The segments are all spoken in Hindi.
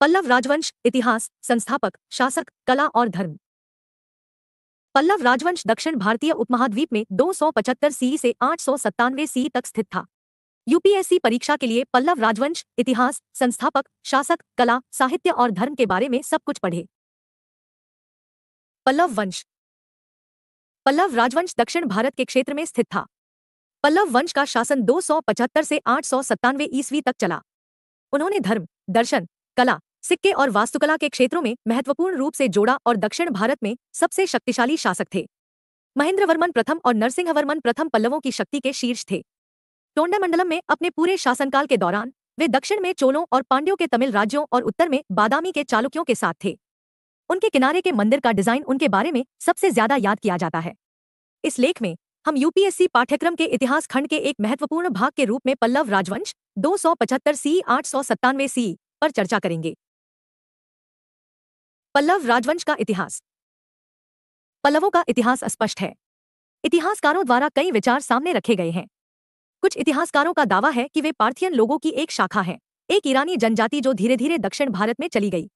पल्लव राजवंश इतिहास संस्थापक शासक कला और धर्म पल्लव राजवंश दक्षिण भारतीय उपमहाद्वीप में 275 सी से आठ सी तक स्थित था यूपीएससी परीक्षा के लिए पल्लव राजवंश इतिहास संस्थापक शासक कला साहित्य और धर्म के बारे में सब कुछ पढ़े पल्लव वंश पल्लव राजवंश दक्षिण भारत के क्षेत्र में स्थित था पल्लव वंश का शासन 275 से आठ ईस्वी तक चला उन्होंने धर्म दर्शन कला सिक्के और वास्तुकला के क्षेत्रों में महत्वपूर्ण रूप से जोड़ा और दक्षिण भारत में सबसे शक्तिशाली शासक थे महेंद्रवर्मन प्रथम और नरसिंहवर्मन प्रथम पल्लवों की शक्ति के शीर्ष थे टोंडामंडलम में अपने पूरे शासनकाल के दौरान वे दक्षिण में चोलों और पांड्यों के तमिल राज्यों और उत्तर में बादामी के चालुक्यों के साथ थे उनके किनारे के मंदिर का डिजाइन उनके बारे में सबसे ज्यादा याद किया जाता है इस लेख में हम यूपीएससी पाठ्यक्रम के इतिहास खंड के एक महत्वपूर्ण भाग के रूप में पल्लव राजवंश दो सौ पचहत्तर सी आठ सौ सत्तानवे सी पर चर्चा करेंगे पल्लव राजवंश का इतिहास पल्लवों का इतिहास स्पष्ट है इतिहासकारों द्वारा कई विचार सामने रखे गए हैं कुछ इतिहासकारों का दावा है कि वे पार्थियन लोगों की एक शाखा है एक ईरानी जनजाति जो धीरे धीरे दक्षिण भारत में चली गई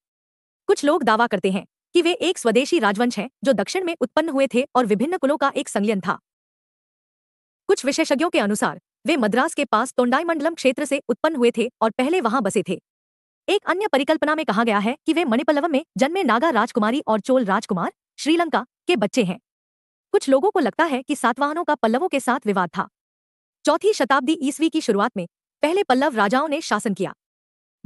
कुछ लोग दावा करते हैं कि वे एक स्वदेशी राजवंश हैं जो दक्षिण में उत्पन्न हुए थे और विभिन्न कुलों का एक संलयन था कुछ विशेषज्ञों के अनुसार वे मद्रास के पास तोंडाईमंडलम क्षेत्र से उत्पन्न हुए थे और पहले वहां बसे थे एक अन्य परिकल्पना में कहा गया है कि वे मणिपल्लवम में जन्मे नागा राजकुमारी और चोल राजकुमार श्रीलंका के बच्चे हैं कुछ लोगों को लगता है कि सातवाहनों का पल्लवों के साथ विवाद था चौथी शताब्दी ईस्वी की शुरुआत में पहले पल्लव राजाओं ने शासन किया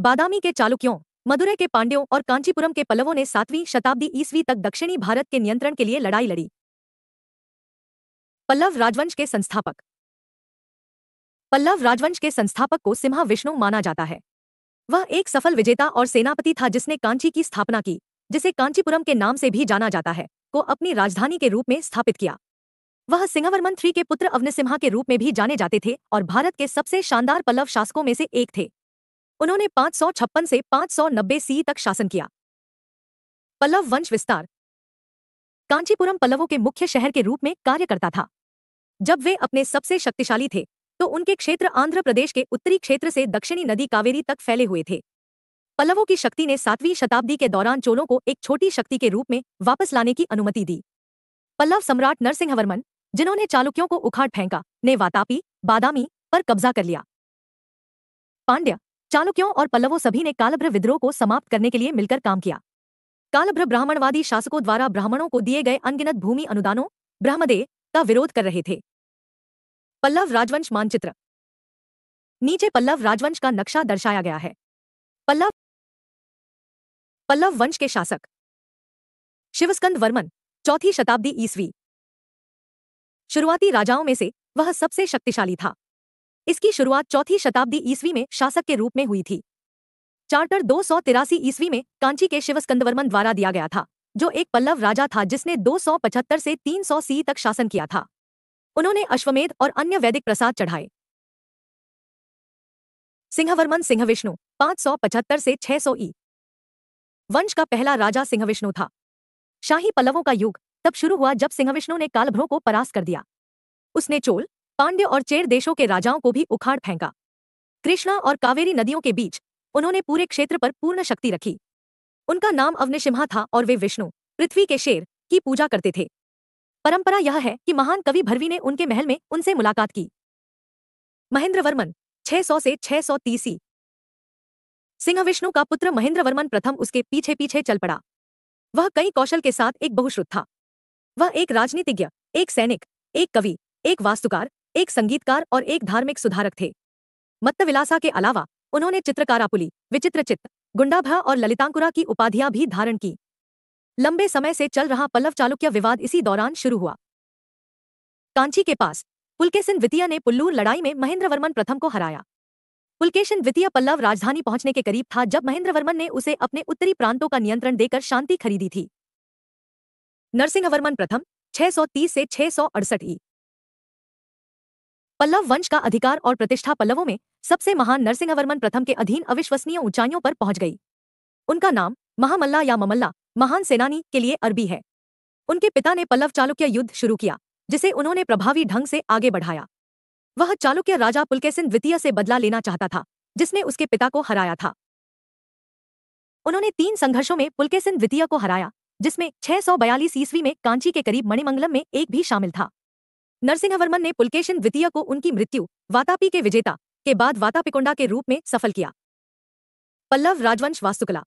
बादामी के चालुक्यों मदुरे के पांड्यों और कांचीपुरम के पल्लवों ने सातवीं शताब्दी ईस्वी तक दक्षिणी भारत के नियंत्रण के लिए लड़ाई लड़ी पल्लव राजवंश के संस्थापक पल्लव राजवंश के संस्थापक को सिम्हा विष्णु माना जाता है वह एक सफल विजेता और सेनापति था जिसने कांची की स्थापना की जिसे कांचीपुरम के नाम से भी जाना जाता है को अपनी राजधानी के रूप में स्थापित किया वह सिंहवर्मन थ्री के पुत्र अवनसिम्हा के रूप में भी जाने जाते थे और भारत के सबसे शानदार पल्लव शासकों में से एक थे उन्होंने पांच से पांच सी तक शासन किया पल्लव वंश विस्तार कांचीपुरम पल्लवों के मुख्य शहर के रूप में कार्य करता था जब वे अपने सबसे शक्तिशाली थे तो उनके क्षेत्र आंध्र प्रदेश के उत्तरी क्षेत्र से दक्षिणी नदी कावेरी तक फैले हुए थे पल्लवों की शक्ति ने सातवीं शताब्दी के दौरान चोलों को एक छोटी शक्ति के रूप में वापस लाने की अनुमति दी पल्लव सम्राट नरसिंहवर्मन जिन्होंने चालुक्यों को उखाड़ फेंका ने वातापी बादामी पर कब्जा कर लिया पांड्य चालुक्यों और पल्लवों सभी ने कालभ्र विद्रोह को समाप्त करने के लिए मिलकर काम किया कालभ्र ब्राह्मणवादी शासकों द्वारा ब्राह्मणों को दिए गए अनगिनत भूमि अनुदानों ब्रह्मदेह का विरोध कर रहे थे पल्लव राजवंश मानचित्र नीचे पल्लव राजवंश का नक्शा दर्शाया गया है पल्लव पल्लव वंश के शासक शिवस्कंद वर्मन चौथी शताब्दी ईस्वी शुरुआती राजाओं में से वह सबसे शक्तिशाली था इसकी शुरुआत चौथी शताब्दी ईस्वी में शासक के रूप में हुई थी चार्टर दो सौ तिरासी ईस्वी में कांची के शिवस्कंदवर्मन द्वारा दिया गया था जो एक पल्लव राजा था जिसने 275 से 300 सी तक शासन किया था उन्होंने अश्वमेध और अन्य वैदिक प्रसाद चढ़ाए सिंहवर्मन सिंह विष्णु पचहत्तर से 600 ई वंश का पहला राजा सिंह विष्णु था शाही पल्लवों का युग तब शुरू हुआ जब सिंह विष्णु ने कालभ्रों को परास्त कर दिया उसने चोल पांड्य और चेर देशों के राजाओं को भी उखाड़ फेंका कृष्णा और कावेरी नदियों के बीच उन्होंने पूरे क्षेत्र पर पूर्ण शक्ति रखी उनका नाम अवनिशिम्हा था और वे विष्णु पृथ्वी के शेर की पूजा करते थे परंपरा यह है कि महान कवि भरवी ने उनके महल में उनसे मुलाकात की महेंद्र वर्मन 600 से 630 सी सिंह विष्णु का पुत्र महेंद्र वर्मन प्रथम उसके पीछे पीछे चल पड़ा वह कई कौशल के साथ एक बहुश्रुत था वह एक राजनीतिज्ञ एक सैनिक एक कवि एक वास्तुकार एक संगीतकार और एक धार्मिक सुधारक थे मत्तविलासा के अलावा उन्होंने चित्रकारापुली विचित्र चित्त गुंडाभा और ललितांकुरा की उपाधियां भी धारण की लंबे समय से चल रहा पल्लव चालुक्य विवाद इसी दौरान शुरू हुआ कांची के पास पुलकेशन द्वितीय ने पुल्लूर लड़ाई में महेंद्रवर्मन प्रथम को हराया पुलकेशन द्वितीय पल्लव राजधानी पहुंचने के करीब था जब महेंद्रवर्मन ने उसे अपने उत्तरी प्रांतों का नियंत्रण देकर शांति खरीदी थी नरसिंहवर्मन प्रथम 630 से छह ई पल्लव वंश का अधिकार और प्रतिष्ठा पल्लवों में सबसे महान नरसिंहवर्मन प्रथम के अधीन अविश्वसनीय ऊंचाइयों पर पहुंच गई उनका नाम महामल्ला या ममल्ला महान सेनानी के लिए अरबी है उनके पिता ने पल्लव चालुक्य युद्ध शुरू किया जिसे उन्होंने प्रभावी ढंग से आगे बढ़ाया वह चालुक्य राजा पुलकेसिन द्वितीय से बदला लेना चाहता था जिसने उसके पिता को हराया था उन्होंने तीन संघर्षों में पुलकेसिन द्वितीय को हराया जिसमें 642 ईस्वी में कांची के करीब मणिमंगलम में एक भी शामिल था नरसिंहवर्मन ने पुलकेशन द्वितीय को उनकी मृत्यु वातापी के विजेता के बाद वातापिकुंडा के रूप में सफल किया पल्लव राजवंश वास्तुकला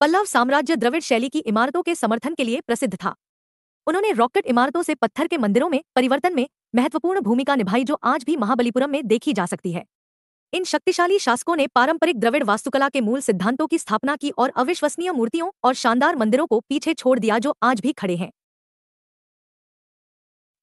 पल्लव साम्राज्य द्रविड़ शैली की इमारतों के समर्थन के लिए प्रसिद्ध था उन्होंने रॉकेट इमारतों से पत्थर के मंदिरों में परिवर्तन में महत्वपूर्ण भूमिका निभाई जो आज भी महाबलीपुरम में देखी जा सकती है इन शक्तिशाली शासकों ने पारंपरिक द्रविड़ वास्तुकला के मूल सिद्धांतों की स्थापना की और अविश्वसनीय मूर्तियों और शानदार मंदिरों को पीछे छोड़ दिया जो आज भी खड़े हैं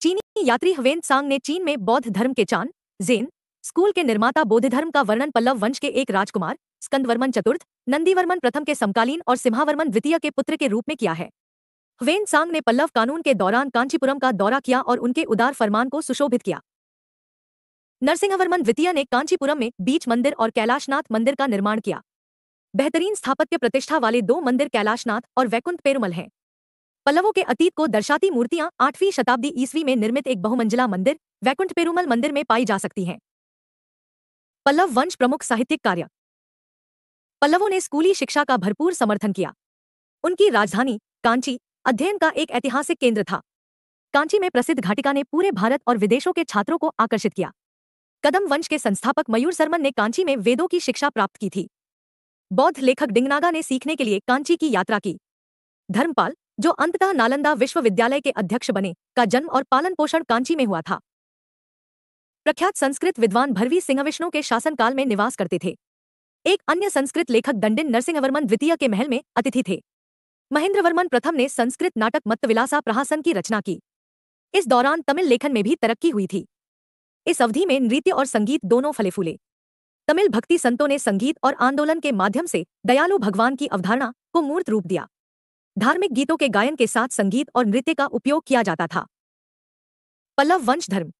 चीनी यात्री हवेन सांग ने चीन में बौद्ध धर्म के चांद जेन स्कूल के निर्माता धर्म का वर्णन पल्लव वंश के एक राजकुमार स्कंदवर्मन चतुर्थ नंदीवर्मन प्रथम के समकालीन और सिम्हावर्मन द्वितीय के पुत्र के रूप में किया है वेन सांग ने पल्लव कानून के दौरान कांचीपुरम का दौरा किया और उनके उदार फरमान को सुशोभित किया नरसिंहवर्मन द्वितीय ने कांचीपुरम में बीच मंदिर और कैलाशनाथ मंदिर का निर्माण किया बेहतरीन स्थापत्य प्रतिष्ठा वाले दो मंदिर कैलाशनाथ और वैकुंठ पेरुमल हैं पल्लवों के अतीत को दर्शाती मूर्तियां आठवीं शताब्दी ईस्वी में निर्मित एक बहुमंजिला मंदिर वैकुंठ पेरुमल मंदिर में पाई जा सकती हैं पल्लव वंश प्रमुख साहित्यिक कार्य पल्लवों ने स्कूली शिक्षा का भरपूर समर्थन किया उनकी राजधानी कांची अध्ययन का एक ऐतिहासिक केंद्र था कांची में प्रसिद्ध घाटिका ने पूरे भारत और विदेशों के छात्रों को आकर्षित किया कदम वंश के संस्थापक मयूर सरमन ने कांची में वेदों की शिक्षा प्राप्त की थी बौद्ध लेखक डिंगनागा ने सीखने के लिए कांची की यात्रा की धर्मपाल जो अंततः नालंदा विश्वविद्यालय के अध्यक्ष बने का जन्म और पालन पोषण कांची में हुआ था प्रख्यात संस्कृत विद्वान भरवी सिंह विष्णु के शासनकाल में निवास करते थे एक अन्य संस्कृत लेखक दंडिन नरसिंहवर्मन द्वितीय के महल में अतिथि थे महेंद्रवर्मन प्रथम ने संस्कृत नाटक मत्तविलासा प्रहासन की रचना की इस दौरान तमिल लेखन में भी तरक्की हुई थी इस अवधि में नृत्य और संगीत दोनों फले फूले तमिल भक्ति संतों ने संगीत और आंदोलन के माध्यम से दयालु भगवान की अवधारणा को मूर्त रूप दिया धार्मिक गीतों के गायन के साथ संगीत और नृत्य का उपयोग किया जाता था पल्लव वंश धर्म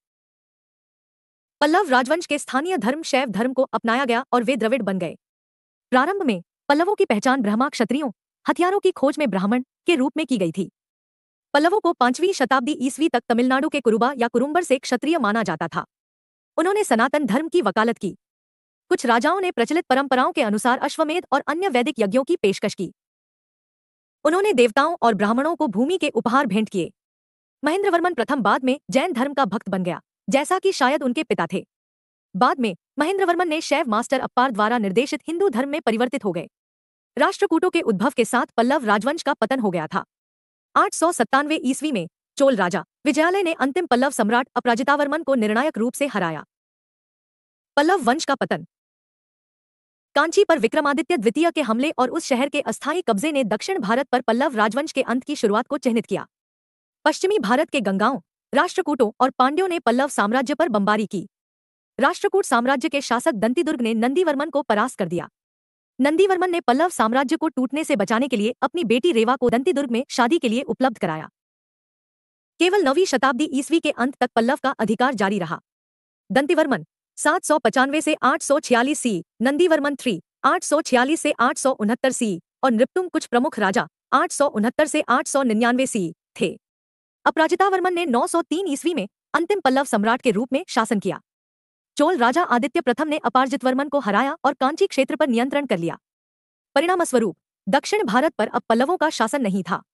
पल्लव राजवंश के स्थानीय धर्म शैव धर्म को अपनाया गया और वे द्रविड़ बन गए प्रारंभ में पल्लवों की पहचान ब्रह्मा क्षत्रियों हथियारों की खोज में ब्राह्मण के रूप में की गई थी पल्लवों को पांचवीं शताब्दी ईस्वी तक तमिलनाडु के कुरुबा या कुरुम्बर से क्षत्रिय माना जाता था उन्होंने सनातन धर्म की वकालत की कुछ राजाओं ने प्रचलित परंपराओं के अनुसार अश्वमेध और अन्य वैदिक यज्ञों की पेशकश की उन्होंने देवताओं और ब्राह्मणों को भूमि के उपहार भेंट किए महेंद्रवर्मन प्रथम बाद में जैन धर्म का भक्त बन गया जैसा कि शायद उनके पिता थे बाद में महेंद्र वर्मन ने शैव मास्टर अप्पार द्वारा निर्देशित हिंदू धर्म में परिवर्तित हो गए राष्ट्रकूटों के उद्भव के साथ पल्लव राजवंश का पतन हो गया था आठ सौ ईस्वी में चोल राजा विजयालय ने अंतिम पल्लव सम्राट अपराजितावर्मन को निर्णायक रूप से हराया पल्लव वंश का पतन कांची पर विक्रमादित्य द्वितीय के हमले और उस शहर के अस्थायी कब्जे ने दक्षिण भारत पर पल्लव राजवंश के अंत की शुरुआत को चिन्हित किया पश्चिमी भारत के गंगाओं राष्ट्रकूटों और पांड्यों ने पल्लव साम्राज्य पर बमबारी की राष्ट्रकूट साम्राज्य के शासक दंतीदुर्ग ने नंदीवर्मन को परास्त कर दिया नंदीवर्मन ने पल्लव साम्राज्य को टूटने से बचाने के लिए अपनी बेटी रेवा को दंतीदुर्ग में शादी के लिए उपलब्ध कराया केवल नवी शताब्दी ईस्वी के अंत तक पल्लव का अधिकार जारी रहा दंतीवर्मन सात सौ पचानवे से आठ सौ छियालीस सी नंदीवर्मन थ्री आठ सौ छियालीस से आठ सौ उनहत्तर सी और नृप्तुम कुछ प्रमुख राजा आठ सौ उनहत्तर से आठ सौ निन्यानवे सी थे अपराजिता वर्मन ने 903 ईस्वी में अंतिम पल्लव सम्राट के रूप में शासन किया चोल राजा आदित्य प्रथम ने अपार्जित वर्मन को हराया और कांची क्षेत्र पर नियंत्रण कर लिया परिणामस्वरूप दक्षिण भारत पर अब पल्लवों का शासन नहीं था